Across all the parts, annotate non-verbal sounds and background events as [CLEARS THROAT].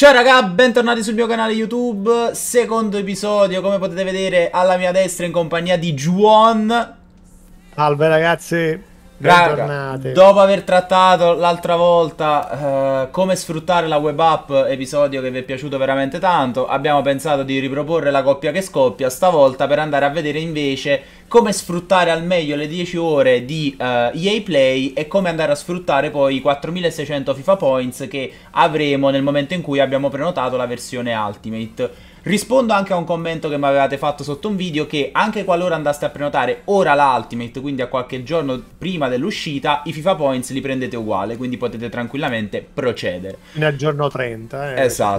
Ciao raga, bentornati sul mio canale YouTube, secondo episodio come potete vedere alla mia destra in compagnia di Juon Salve ragazzi Bentornate. Dopo aver trattato l'altra volta eh, come sfruttare la web app, episodio che vi è piaciuto veramente tanto, abbiamo pensato di riproporre la coppia che scoppia stavolta per andare a vedere invece come sfruttare al meglio le 10 ore di eh, EA Play e come andare a sfruttare poi i 4600 FIFA Points che avremo nel momento in cui abbiamo prenotato la versione Ultimate. Rispondo anche a un commento che mi avevate fatto sotto un video che anche qualora andaste a prenotare ora l'Ultimate, quindi a qualche giorno prima dell'uscita, i FIFA Points li prendete uguale, quindi potete tranquillamente procedere. Nel giorno 30. Eh, esatto.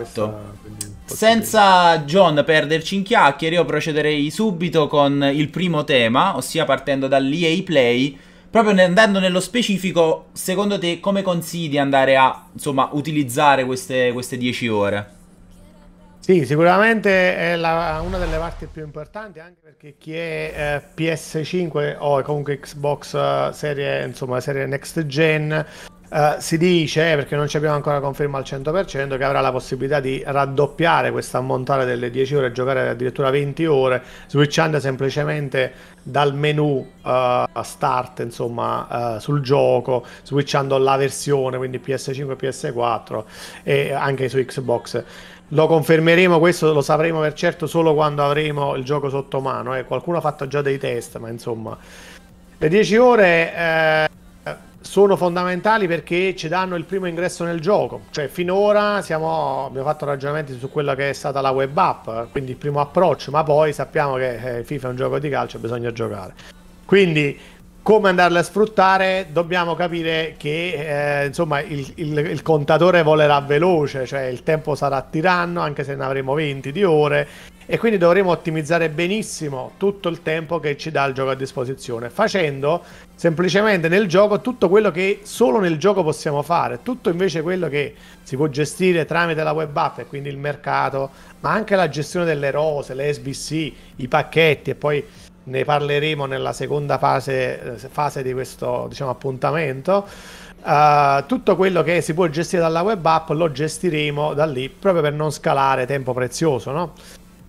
Questa, Senza John perderci in chiacchiere, io procederei subito con il primo tema, ossia partendo dall'EA Play proprio andando nello specifico, secondo te come consigli di andare a insomma, utilizzare queste, queste 10 ore? Sì, sicuramente è la, una delle parti più importanti anche perché chi è eh, PS5 o comunque Xbox eh, serie, insomma, serie next gen eh, si dice, perché non ci abbiamo ancora conferma al 100%, che avrà la possibilità di raddoppiare questo ammontare delle 10 ore e giocare addirittura 20 ore, switchando semplicemente dal menu eh, start insomma, eh, sul gioco, switchando la versione, quindi PS5 e PS4 e anche su Xbox. Lo confermeremo, questo lo sapremo per certo solo quando avremo il gioco sotto mano. Eh. Qualcuno ha fatto già dei test, ma insomma. Le 10 ore eh, sono fondamentali perché ci danno il primo ingresso nel gioco. Cioè, finora siamo, abbiamo fatto ragionamenti su quella che è stata la web app, quindi il primo approccio, ma poi sappiamo che eh, FIFA è un gioco di calcio, e bisogna giocare. Quindi come andarle a sfruttare dobbiamo capire che eh, insomma, il, il, il, contatore volerà veloce, cioè il tempo sarà tiranno anche se ne avremo 20 di ore e quindi dovremo ottimizzare benissimo tutto il tempo che ci dà il gioco a disposizione facendo semplicemente nel gioco tutto quello che solo nel gioco possiamo fare, tutto invece quello che si può gestire tramite la web app e quindi il mercato ma anche la gestione delle rose, le SBC, i pacchetti e poi ne parleremo nella seconda fase, fase di questo diciamo, appuntamento. Uh, tutto quello che si può gestire dalla web app lo gestiremo da lì proprio per non scalare tempo prezioso, no?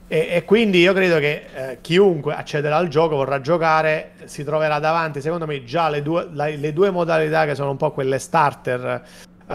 E, e, quindi io credo che eh, chiunque accederà al gioco, vorrà giocare, si troverà davanti, secondo me, già le due, la, le due modalità che sono un po' quelle starter uh,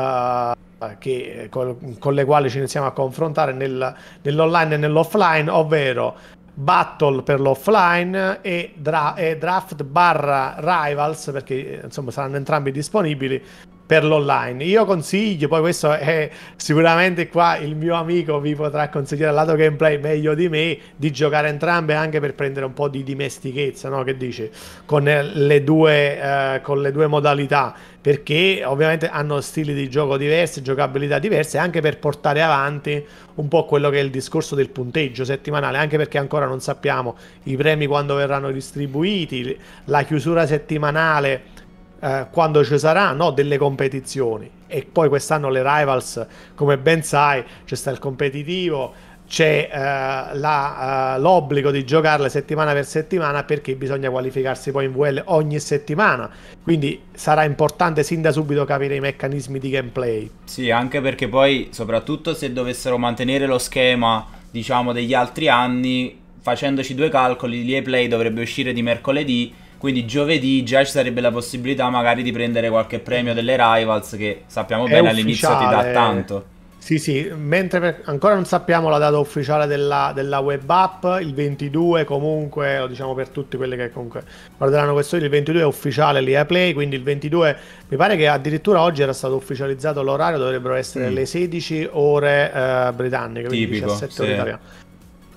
che, eh, con, con, le quali ci iniziamo a confrontare nel, nell'online e nell'offline, ovvero Battle per l'offline e, dra- e Draft barra Rivals perché insomma saranno entrambi disponibili per l'online. Io consiglio, poi questo è sicuramente qua il mio amico vi potrà consigliare lato gameplay meglio di me, di giocare entrambe anche per prendere un po' di dimestichezza, no? Che dici? Con le due, eh, con le due modalità, perché ovviamente hanno stili di gioco diversi, giocabilità diverse, anche per portare avanti un po' quello che è il discorso del punteggio settimanale, anche perché ancora non sappiamo i premi quando verranno distribuiti, la chiusura settimanale eh, quando ci saranno delle competizioni. E poi quest'anno le Rivals, come ben sai, c'è sta il competitivo, c'è eh, la, eh, l'obbligo di giocarle settimana per settimana perché bisogna qualificarsi poi in VL ogni settimana. Quindi sarà importante sin da subito capire i meccanismi di gameplay. Sì, anche perché poi, soprattutto se dovessero mantenere lo schema, diciamo, degli altri anni, facendoci due calcoli, l'EA Play dovrebbe uscire di mercoledì quindi giovedì già ci sarebbe la possibilità magari di prendere qualche premio delle Rivals che sappiamo bene all'inizio ti dà tanto. Sì, sì, mentre per... ancora non sappiamo la data ufficiale della, della, web app, il 22 comunque, lo diciamo per tutti quelli che comunque guarderanno questo video, il 22 è ufficiale l'EA eh, Play, quindi il 22 mi pare che addirittura oggi era stato ufficializzato l'orario, dovrebbero essere sì. Mm. le 16 ore eh, britanniche, quindi Tipico, 17 sì. ore italiane.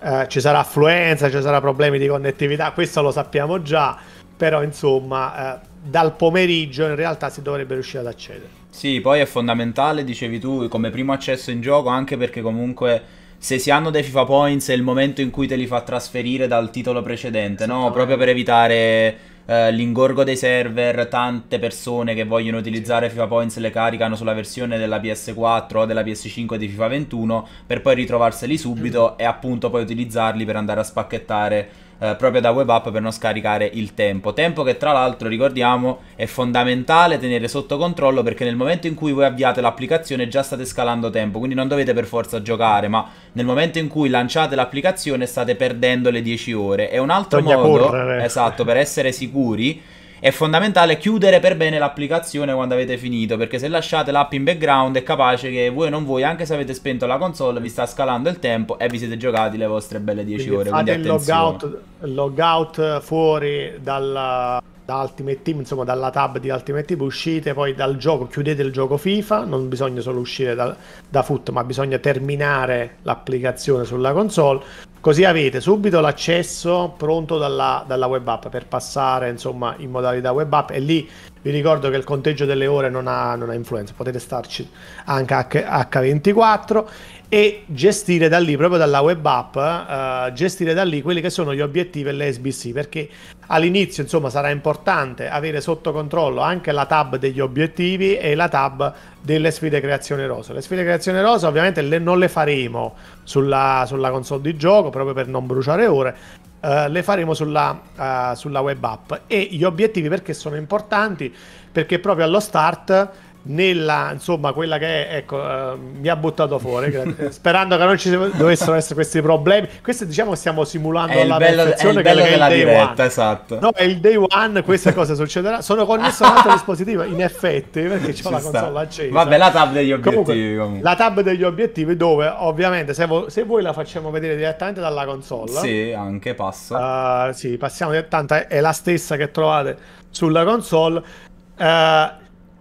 Eh, ci sarà affluenza, ci saranno problemi di connettività, questo lo sappiamo già però insomma eh, dal pomeriggio in realtà si dovrebbe riuscire ad accedere. Sì, poi è fondamentale, dicevi tu, come primo accesso in gioco, anche perché comunque se si hanno dei FIFA Points è il momento in cui te li fa trasferire dal titolo precedente, no? Proprio per evitare eh, l'ingorgo dei server, tante persone che vogliono utilizzare FIFA Points le caricano sulla versione della PS4 o della PS5 di FIFA 21 per poi ritrovarseli subito mm. e appunto poi utilizzarli per andare a spacchettare eh, proprio da web app per non scaricare il tempo. Tempo che tra l'altro ricordiamo è fondamentale tenere sotto controllo perché nel momento in cui voi avviate l'applicazione già state scalando tempo, quindi non dovete per forza giocare, ma nel momento in cui lanciate l'applicazione state perdendo le 10 ore. È un altro Toglia modo, correre. esatto, per essere sicuri è fondamentale chiudere per bene l'applicazione quando avete finito, perché se lasciate l'app in background è capace che voi non voi, anche se avete spento la console, vi sta scalando il tempo e vi siete giocati le vostre belle 10 quindi ore. Fate quindi il logout, logout fuori dalla da Ultimate Team, insomma dalla tab di Ultimate Team, uscite poi dal gioco, chiudete il gioco FIFA, non bisogna solo uscire da, da Foot, ma bisogna terminare l'applicazione sulla console, così avete subito l'accesso pronto dalla, dalla web app per passare insomma in modalità web app e lì vi ricordo che il conteggio delle ore non ha, non ha influenza, potete starci anche H, 24 e gestire da lì, proprio dalla web app, eh, gestire da lì quelli che sono gli obiettivi e le SBC, perché all'inizio insomma sarà importante avere sotto controllo anche la tab degli obiettivi e la tab delle sfide creazione rosa. Le sfide creazione rosa ovviamente le, non le faremo sulla, sulla console di gioco proprio per non bruciare ore, eh, le faremo sulla, uh, sulla web app e gli obiettivi perché sono importanti perché proprio allo start nella insomma quella che è, ecco, uh, mi ha buttato fuori [LAUGHS] sperando che non ci dovessero essere questi problemi questo diciamo che stiamo simulando è alla bello, perfezione è bello che è il day diretta, one esatto. no è il day one queste cose succederanno sono connesso ad un altro dispositivo in effetti perché c'è la console accesa vabbè la tab degli obiettivi comunque, comunque. la tab degli obiettivi dove ovviamente se, vo- se, voi la facciamo vedere direttamente dalla console sì anche passa uh, eh, sì passiamo tanto è, è la stessa che trovate sulla console uh,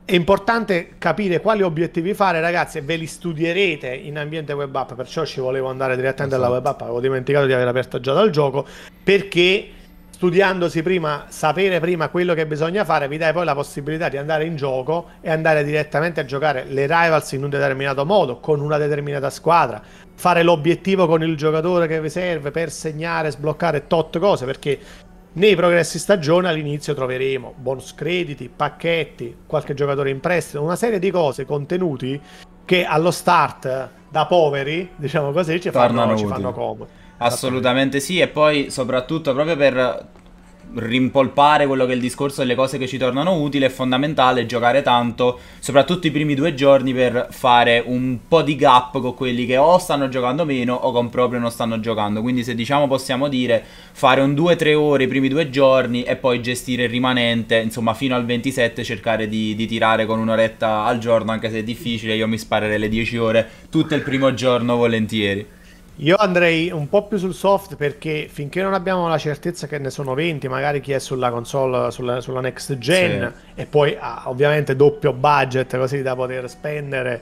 è importante capire quali obiettivi fare, ragazzi, e ve li studierete in ambiente web app, perciò ci volevo andare direttamente alla web app, avevo dimenticato di aver aperto già dal gioco, perché studiandosi prima, sapere prima quello che bisogna fare, vi dai poi la possibilità di andare in gioco e andare direttamente a giocare le rivals in un determinato modo, con una determinata squadra, fare l'obiettivo con il giocatore che vi serve per segnare, sbloccare tot cose, perché nei progressi stagione all'inizio troveremo bonus crediti, pacchetti, qualche giocatore in prestito, una serie di cose, contenuti che allo start da poveri, diciamo così, ci, fanno, ci fanno comodo. Assolutamente sì, e poi soprattutto proprio per rimpolpare quello che è il discorso delle cose che ci tornano utili, è fondamentale giocare tanto, soprattutto i primi due giorni per fare un po' di gap con quelli che o stanno giocando meno o con proprio non stanno giocando. Quindi se diciamo possiamo dire fare un 2-3 ore i primi due giorni e poi gestire il rimanente, insomma fino al 27 cercare di, di tirare con un'oretta al giorno, anche se è difficile, io mi sparerei le 10 ore tutto il primo giorno volentieri. Io andrei un po' più sul soft perché finché non abbiamo la certezza che ne sono 20, magari chi è sulla console, sulla, sulla next gen sì. e poi ah, ovviamente doppio budget così da poter spendere,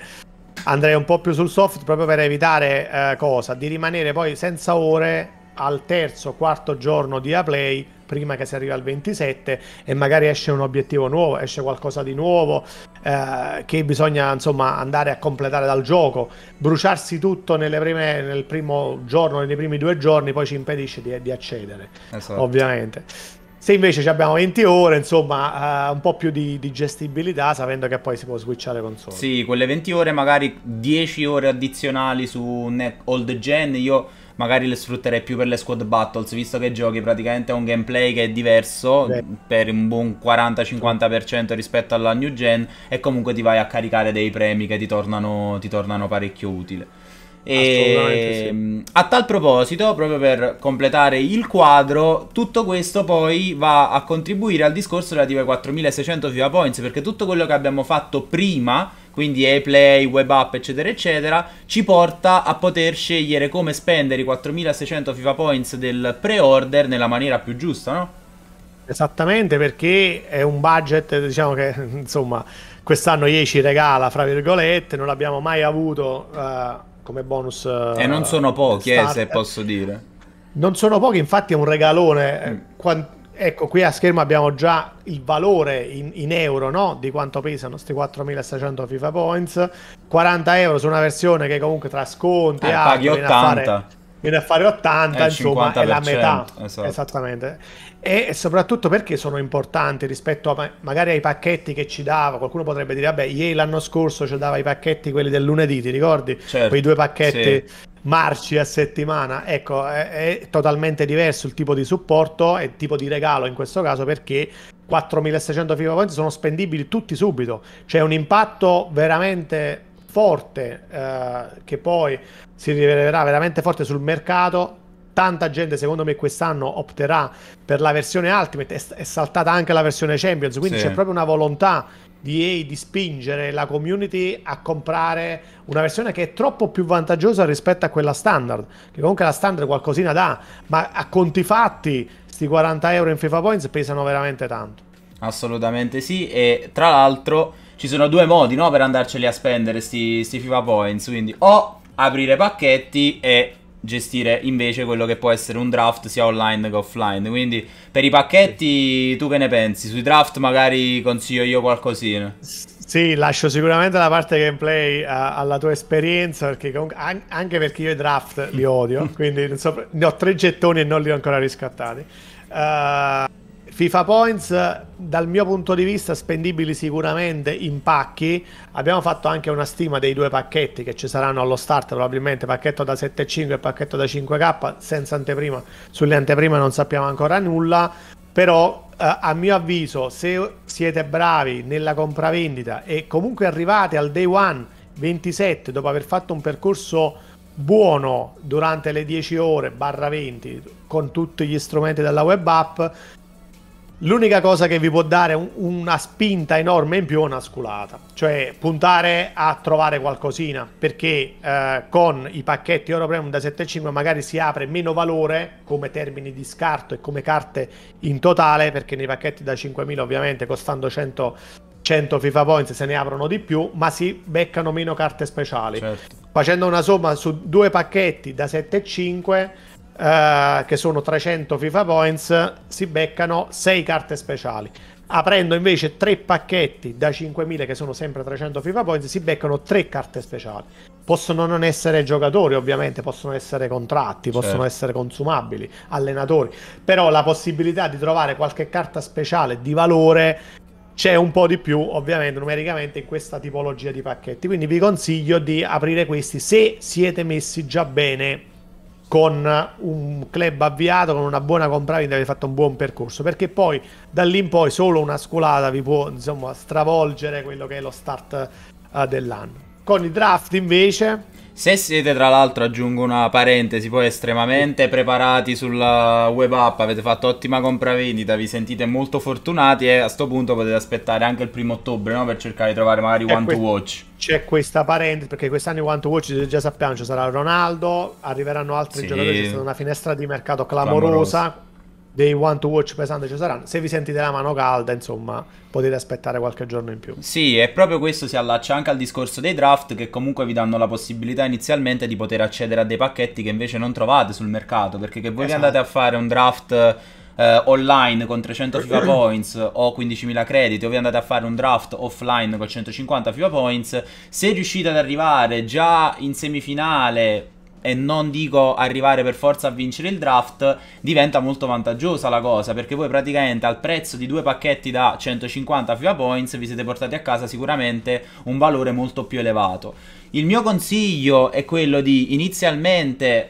andrei un po' più sul soft proprio per evitare eh, cosa? Di rimanere poi senza ore al terzo, quarto giorno di Aplay prima che si arrivi al 27, e magari esce un obiettivo nuovo, esce qualcosa di nuovo, eh, che bisogna insomma andare a completare dal gioco. Bruciarsi tutto prime, nel primo giorno, nei primi due giorni, poi ci impedisce di, di accedere, esatto. ovviamente. Se invece abbiamo 20 ore, insomma, uh, un po' più di, di, gestibilità, sapendo che poi si può switchare console. Sì, quelle 20 ore, magari 10 ore addizionali su old gen, io magari le sfrutterei più per le squad battles, visto che giochi praticamente un gameplay che è diverso Beh. per un buon 40-50% rispetto alla new gen e comunque ti vai a caricare dei premi che ti tornano, ti tornano parecchio utile. E sì. Mm, a tal proposito, proprio per completare il quadro, tutto questo poi va a contribuire al discorso relativo ai 4600 FIFA Points, perché tutto quello che abbiamo fatto prima quindi e-play, web app eccetera eccetera, ci porta a poter scegliere come spendere i 4600 FIFA Points del pre-order nella maniera più giusta, no? Esattamente perché è un budget, diciamo che [LAUGHS] insomma quest'anno IE ci regala, fra virgolette, non l'abbiamo mai avuto uh, come bonus. Uh, e non eh, sono pochi, eh, se posso dire. Non sono pochi, infatti è un regalone. Mm. Quant- Ecco, qui a schermo abbiamo già il valore in, in euro no? di quanto pesano questi 4.600 FIFA Points. 40 euro su una versione che comunque tra sconti e eh, altro 80. viene a fare 80, eh, insomma, è la metà. Esatto. Esattamente. E soprattutto perché sono importanti rispetto a, magari ai pacchetti che ci dava. Qualcuno potrebbe dire, vabbè, ieri l'anno scorso ci dava i pacchetti, quelli del lunedì, ti ricordi? Certo, Quei due pacchetti. Sì marci a settimana, ecco, è, è, totalmente diverso il tipo di supporto e il tipo di regalo in questo caso perché 4600 FIFA Points sono spendibili tutti subito, c'è un impatto veramente forte eh, che poi si rivelerà veramente forte sul mercato tanta gente secondo me quest'anno opterà per la versione Ultimate, è, saltata anche la versione Champions, quindi sì. c'è proprio una volontà di di spingere la community a comprare una versione che è troppo più vantaggiosa rispetto a quella standard, che comunque la standard qualcosina dà, ma a conti fatti questi 40 euro in FIFA Points pesano veramente tanto. Assolutamente sì, e tra l'altro ci sono due modi no, per andarceli a spendere questi FIFA Points, quindi o aprire pacchetti e gestire invece quello che può essere un draft sia online che offline. Quindi per i pacchetti tu che ne pensi? Sui draft magari consiglio io qualcosina. Sì, lascio sicuramente la parte gameplay a, eh, alla tua esperienza, perché comunque, an- anche perché io i draft li odio, [LAUGHS] quindi so, ne ho tre gettoni e non li ho ancora riscattati. Uh, FIFA Points, dal mio punto di vista, spendibili sicuramente in pacchi. Abbiamo fatto anche una stima dei due pacchetti che ci saranno allo start, probabilmente pacchetto da 7,5 e pacchetto da 5K, senza anteprima. Sulle anteprime non sappiamo ancora nulla, però Uh, a mio avviso, se siete bravi nella compravendita e comunque arrivate al day one 27 dopo aver fatto un percorso buono durante le 10 ore barra 20 con tutti gli strumenti della web app, L'unica cosa che vi può dare un, una spinta enorme in più è una sculata, cioè puntare a trovare qualcosina, perché eh, con i pacchetti Euro Premium da 7,5 magari si apre meno valore come termini di scarto e come carte in totale, perché nei pacchetti da 5.000 ovviamente costando 100, 100 FIFA Points se ne aprono di più, ma si beccano meno carte speciali. Certo. Facendo una somma su due pacchetti da 7,5 eh, che sono 300 FIFA Points, si beccano 6 carte speciali. Aprendo invece 3 pacchetti da 5.000 che sono sempre 300 FIFA Points, si beccano 3 carte speciali. Possono non essere giocatori, ovviamente, possono essere contratti, certo. essere consumabili, allenatori, però la possibilità di trovare qualche carta speciale di valore c'è un po' di più ovviamente numericamente in questa tipologia di pacchetti quindi vi consiglio di aprire questi se siete messi già bene con un club avviato, con una buona compravendita, avete fatto un buon percorso, perché poi da lì in poi solo una scolata vi può insomma stravolgere quello che è lo start uh, dell'anno. Con i draft invece se siete tra l'altro, aggiungo una parentesi, poi estremamente preparati sulla web app, avete fatto ottima compravendita, vi sentite molto fortunati e a questo punto potete aspettare anche il primo ottobre no? per cercare di trovare magari eh, One to Watch. C'è questa parentesi perché quest'anno in One to Watch già sappiamo ci sarà Ronaldo, arriveranno altri sì. giocatori, c'è stata una finestra di mercato clamorosa. clamorosa dei one to watch pesanti ci saranno. Se vi sentite la mano calda, insomma, potete aspettare qualche giorno in più. Sì, e proprio questo si allaccia anche al discorso dei draft, che comunque vi danno la possibilità inizialmente di poter accedere a dei pacchetti che invece non trovate sul mercato. Perché che voi esatto. andate a esatto. fare un draft. Eh, online con 300 FIFA [CLEARS THROAT] points o 15.000 crediti o vi andate a fare un draft offline con 150 FIFA points se riuscite ad arrivare già in semifinale e non dico arrivare per forza a vincere il draft, diventa molto vantaggiosa la cosa perché voi praticamente al prezzo di due pacchetti da 150 FIBA Points vi siete portati a casa sicuramente un valore molto più elevato. Il mio consiglio è quello di inizialmente eh,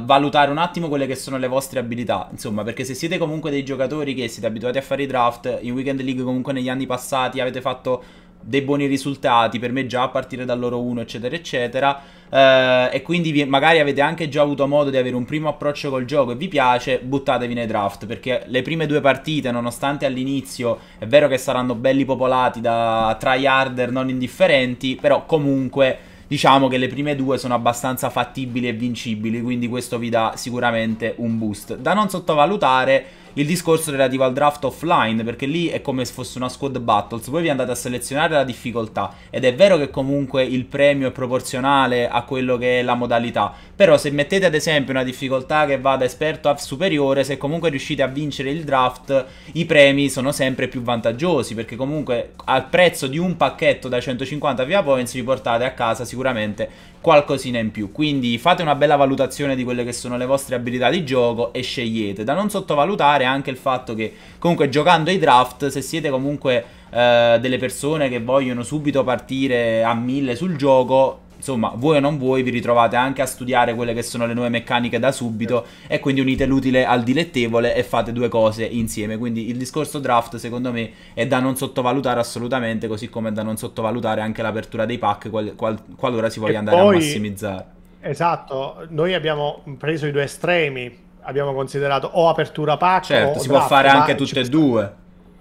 valutare un attimo quelle che sono le vostre abilità, insomma, perché se siete comunque dei giocatori che siete abituati a fare i draft, in Weekend League comunque negli anni passati avete fatto dei buoni risultati per me già a partire dal loro 1 eccetera eccetera eh, e quindi vi, magari avete anche già avuto modo di avere un primo approccio col gioco e vi piace buttatevi nei draft perché le prime due partite nonostante all'inizio è vero che saranno belli popolati da tryharder non indifferenti però comunque diciamo che le prime due sono abbastanza fattibili e vincibili quindi questo vi dà sicuramente un boost da non sottovalutare il discorso relativo al draft offline, perché lì è come se fosse una squad battles, voi vi andate a selezionare la difficoltà ed è vero che comunque il premio è proporzionale a quello che è la modalità, però se mettete ad esempio una difficoltà che va da esperto a superiore, se comunque riuscite a vincere il draft, i premi sono sempre più vantaggiosi, perché comunque al prezzo di un pacchetto da 150 via points vi portate a casa sicuramente qualcosina in più, quindi fate una bella valutazione di quelle che sono le vostre abilità di gioco e scegliete, da non sottovalutare considerare anche il fatto che comunque giocando ai draft, se siete comunque eh, delle persone che vogliono subito partire a mille sul gioco, insomma, voi o non voi vi ritrovate anche a studiare quelle che sono le nuove meccaniche da subito e quindi unite l'utile al dilettevole e fate due cose insieme. Quindi il discorso draft secondo me è da non sottovalutare assolutamente, così come è da non sottovalutare anche l'apertura dei pack qual- qual- qualora si voglia e andare poi, a massimizzare. Esatto, noi abbiamo preso i due estremi abbiamo considerato o apertura pacco certo, si draft, può fare anche tutte e due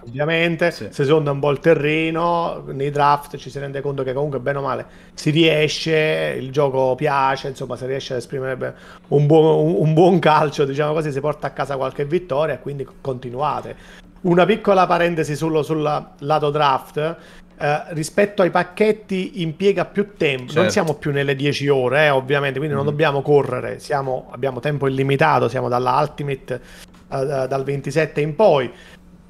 ovviamente sì. se sonda un po' il terreno nei draft ci si rende conto che comunque bene o male si riesce il gioco piace insomma se riesce ad esprimere un buon, un, un buon calcio diciamo così si porta a casa qualche vittoria quindi continuate una piccola parentesi sul lato draft eh, rispetto ai pacchetti impiega più tempo. Certo. Non siamo più nelle 10 ore, eh, ovviamente, quindi mm. non dobbiamo correre, siamo, abbiamo tempo illimitato, siamo dalla Ultimate eh, dal 27 in poi.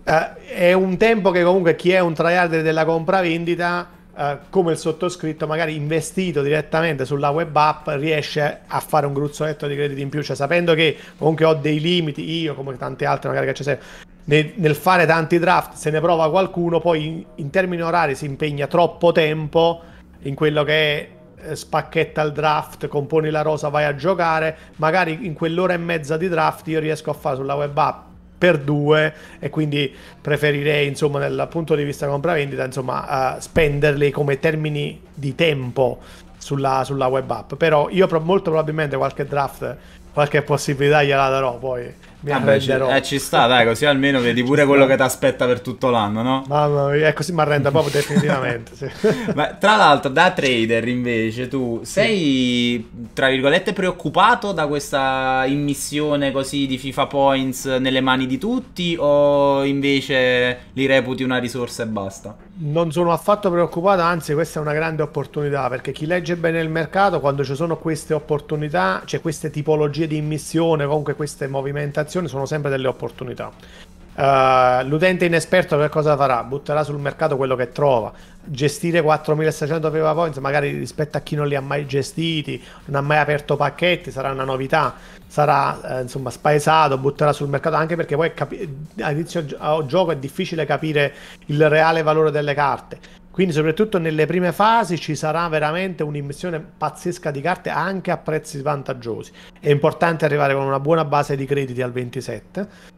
Eh, è un tempo che comunque chi è un tryharder della compravendita Uh, come il sottoscritto, magari investito direttamente sulla web app, riesce a fare un gruzzoletto di crediti in più, cioè sapendo che comunque ho dei limiti, io come tante altre magari che ci servono, nel, nel fare tanti draft se ne prova qualcuno, poi in, in termini orari si impegna troppo tempo in quello che è eh, spacchetta il draft, componi la rosa, vai a giocare, magari in quell'ora e mezza di draft io riesco a fare sulla web app per due e quindi preferirei insomma dal punto di vista compravendita insomma uh, spenderli come termini di tempo sulla, sulla web app però io pro- molto probabilmente qualche draft qualche possibilità gliela darò poi mi ah, eh, ci sta, dai, così almeno vedi pure quello che ti aspetta per tutto l'anno, no? Mamma mia, è così mi arrenda proprio [LAUGHS] definitivamente. Sì. [LAUGHS] Ma, tra l'altro, da trader invece, tu sei, tra virgolette, preoccupato da questa immissione così di FIFA Points nelle mani di tutti o invece li reputi una risorsa e basta? Non sono affatto preoccupato, anzi questa è una grande opportunità perché chi legge bene il mercato, quando ci sono queste opportunità, cioè queste tipologie di immissione, comunque queste movimentazioni, comunicazione sono sempre delle opportunità. Eh, l'utente inesperto che cosa farà? Butterà sul mercato quello che trova. Gestire 4600 Viva Points magari rispetto a chi non li ha mai gestiti, non ha mai aperto pacchetti, sarà una novità, sarà eh, insomma spaesato, butterà sul mercato anche perché poi capi- all'inizio gioco è difficile capire il reale valore delle carte. Quindi soprattutto nelle prime fasi ci sarà veramente un'immissione pazzesca di carte anche a prezzi vantaggiosi. È importante arrivare con una buona base di crediti al 27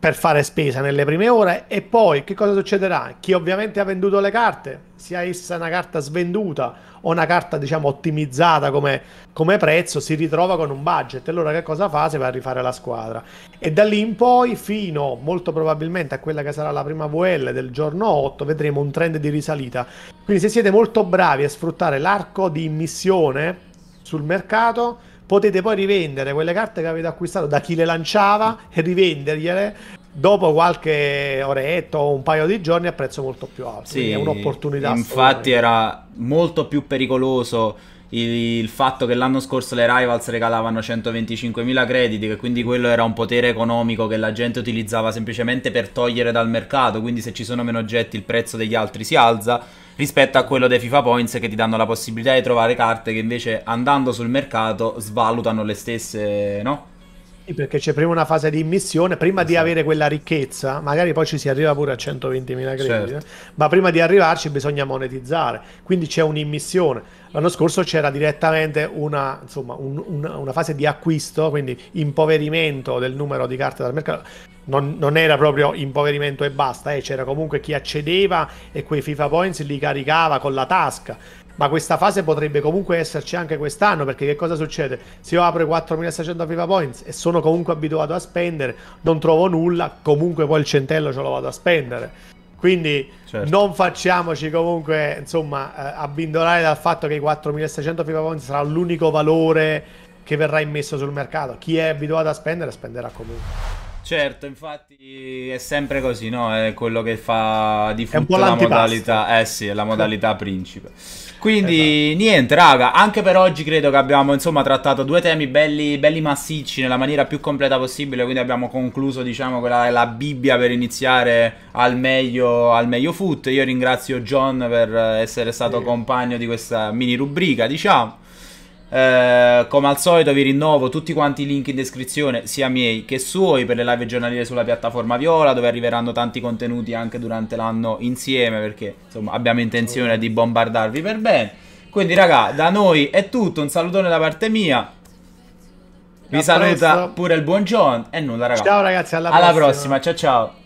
per fare spesa nelle prime ore e poi che cosa succederà? Chi ovviamente ha venduto le carte, sia essa una carta svenduta o una carta diciamo ottimizzata come, come prezzo, si ritrova con un budget. Allora che cosa fa? Si va a rifare la squadra. E da lì in poi fino molto probabilmente a quella che sarà la prima VL del giorno 8 vedremo un trend di risalita. Quindi se siete molto bravi a sfruttare l'arco di missione sul mercato potete poi rivendere quelle carte che avete acquistato da chi le lanciava e rivendergliele dopo qualche oretto o un paio di giorni a prezzo molto più alto. Sì, è un'opportunità. Infatti era molto più pericoloso il, il, fatto che l'anno scorso le Rivals regalavano 125.000 crediti, che quindi quello era un potere economico che la gente utilizzava semplicemente per togliere dal mercato, quindi se ci sono meno oggetti il prezzo degli altri si alza rispetto a quello dei FIFA Points che ti danno la possibilità di trovare carte che invece andando sul mercato svalutano le stesse, no? Sì, perché c'è prima una fase di immissione, prima esatto. di avere quella ricchezza, magari poi ci si arriva pure a 120.000 crediti, certo. eh? ma prima di arrivarci bisogna monetizzare, quindi c'è un'immissione L'anno scorso c'era direttamente una, insomma, un, una, una, fase di acquisto, quindi impoverimento del numero di carte dal mercato. Non, non era proprio impoverimento e basta, eh. c'era comunque chi accedeva e quei FIFA Points li caricava con la tasca. Ma questa fase potrebbe comunque esserci anche quest'anno, perché che cosa succede? Se io apro 4600 FIFA Points e sono comunque abituato a spendere, non trovo nulla, comunque poi il centello ce lo vado a spendere. Quindi certo. non facciamoci comunque, insomma, eh, abbindolare dal fatto che i 4600 FIFA Points sarà l'unico valore che verrà immesso sul mercato. Chi è abituato a spendere spenderà comunque. Certo, infatti è sempre così, no? È quello che fa di fatto la modalità, eh sì, è la modalità principe. Quindi esatto. niente, raga, anche per oggi credo che abbiamo insomma trattato due temi belli, belli massicci nella maniera più completa possibile, quindi abbiamo concluso diciamo quella la Bibbia per iniziare al meglio, al meglio foot. Io ringrazio John per essere stato sì. compagno di questa mini rubrica, diciamo. Eh, come al solito vi rinnovo tutti quanti i link in descrizione, sia miei che suoi, per le live giornaliere sulla piattaforma Viola, dove arriveranno tanti contenuti anche durante l'anno insieme, perché insomma abbiamo intenzione di bombardarvi per bene. Quindi raga, da noi è tutto, un salutone da parte mia. Vi saluta pure il buon John e nulla raga. Ciao ragazzi, alla prossima. Alla prossima, ciao ciao.